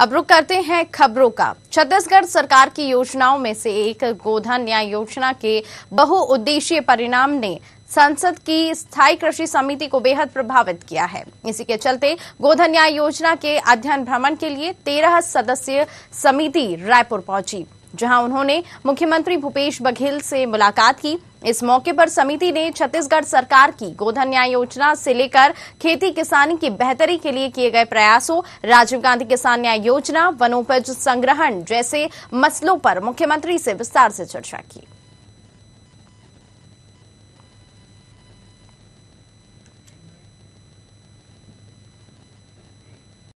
अब रुक करते हैं खबरों का छत्तीसगढ़ सरकार की योजनाओं में से एक गोधन न्याय योजना के बहुउद्देशीय परिणाम ने संसद की स्थायी कृषि समिति को बेहद प्रभावित किया है इसी के चलते गोधन न्याय योजना के अध्ययन भ्रमण के लिए तेरह सदस्यीय समिति रायपुर पहुंची जहां उन्होंने मुख्यमंत्री भूपेश बघेल से मुलाकात की इस मौके पर समिति ने छत्तीसगढ़ सरकार की गोधन न्याय योजना से लेकर खेती किसानी की बेहतरी के लिए किए गए प्रयासों राजीव गांधी किसान न्याय योजना वनोपज संग्रहण जैसे मसलों पर मुख्यमंत्री से विस्तार से चर्चा की